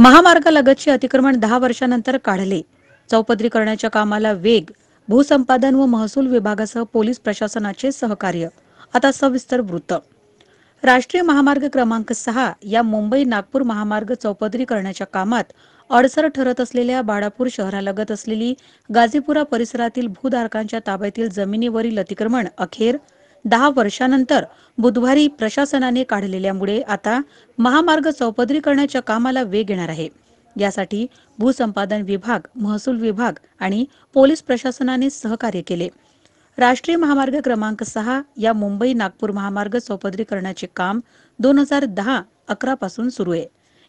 महामार्गालगतचे अतिक्रमण दहा वर्षानंतर काढले चौपदरीकरणाच्या कामाला वेग भूसंपादन व महसूल विभागासह पोलीस प्रशासनाचे सहकार्य आता सविस्तर वृत्त राष्ट्रीय महामार्ग क्रमांक सहा या मुंबई नागपूर महामार्ग चौपदरी करण्याच्या कामात अडसर ठरत असलेल्या बाळापूर शहरालगत असलेली गाझीपुरा परिसरातील भूधारकांच्या ताब्यातील जमिनीवरील अतिक्रमण अखेर दहा वर्षानंतर बुधवारी प्रशासनाने काढलेल्यामुळे आता महामार्ग चौपदरीकरणाच्या कामाला वेग येणार आहे यासाठी भूसंपादन विभाग महसूल विभाग आणि पोलीस प्रशासनाने सहकार्य केले राष्ट्रीय महामार्ग क्रमांक सहा या मुंबई नागपूर महामार्ग चौपदरीकरणाचे काम दोन हजार दहा अकरा पासून सुरू आहे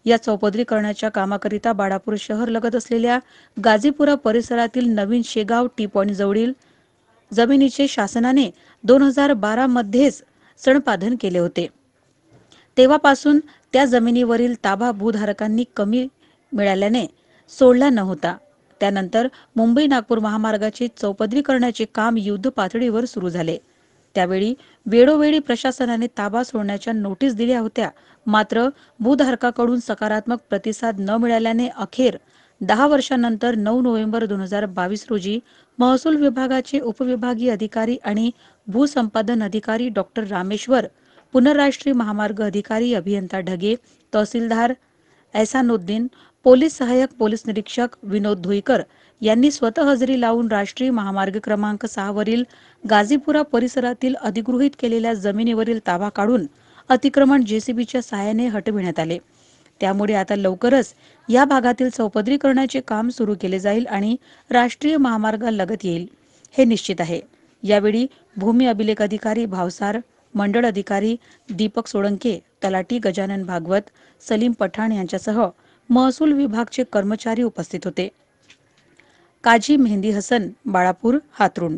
या चौपदरीकरणाच्या कामाकरिता बाळापूर शहर लगत असलेल्या गाझीपुरा परिसरातील नवीन शेगाव टी पॉईंट जवळील जमिनीचे शासनाने दोन हजार बारा मध्येच सणपाधन केले होते तेव्हापासून त्या जमिनीवरील ताबा भूधारकांनी कमी मिळाल्याने सोडला नव्हता त्यानंतर मुंबई नागपूर महामार्गाची चौपदरी करण्याचे काम युद्ध पातळीवर सुरू झाले त्यावेळी वेळोवेळी प्रशासनाने ताबा सोडण्याच्या नोटीस दिल्या होत्या मात्र भूधारकाकडून सकारात्मक प्रतिसाद न मिळाल्याने अखेर दहा वर्षांनंतर नऊ नोव्हेंबर दोन हजार बावीस रोजी महसूल विभागाचे उपविभागीय अधिकारी आणि भूसंपादन अधिकारी डॉक्टर रामेश्वर पुनर्राष्ट्रीय महामार्ग अधिकारी अभियंता ढगे तहसीलदार एहसानुद्दीन पोलीस सहाय्यक पोलीस निरीक्षक विनोद धुईकर यांनी स्वतः हजेरी लावून राष्ट्रीय महामार्ग क्रमांक सहावरील गाझीपुरा परिसरातील अधिगृहित केलेल्या जमिनीवरील ताबा काढून अतिक्रमण जेसीबीच्या सहाय्याने हटविण्यात आले त्यामुळे आता लवकरच या भागातील चौपदरीकरणाचे काम सुरू केले जाईल आणि राष्ट्रीय लगत येईल हे निश्चित आहे यावेळी भूमी अभिलेख अधिकारी भावसार मंडळ अधिकारी दीपक सोळंके तलाटी गजानन भागवत सलीम पठाण यांच्यासह महसूल विभागचे कर्मचारी उपस्थित होते काजी मेहंदी हसन बाळापूर हातरुण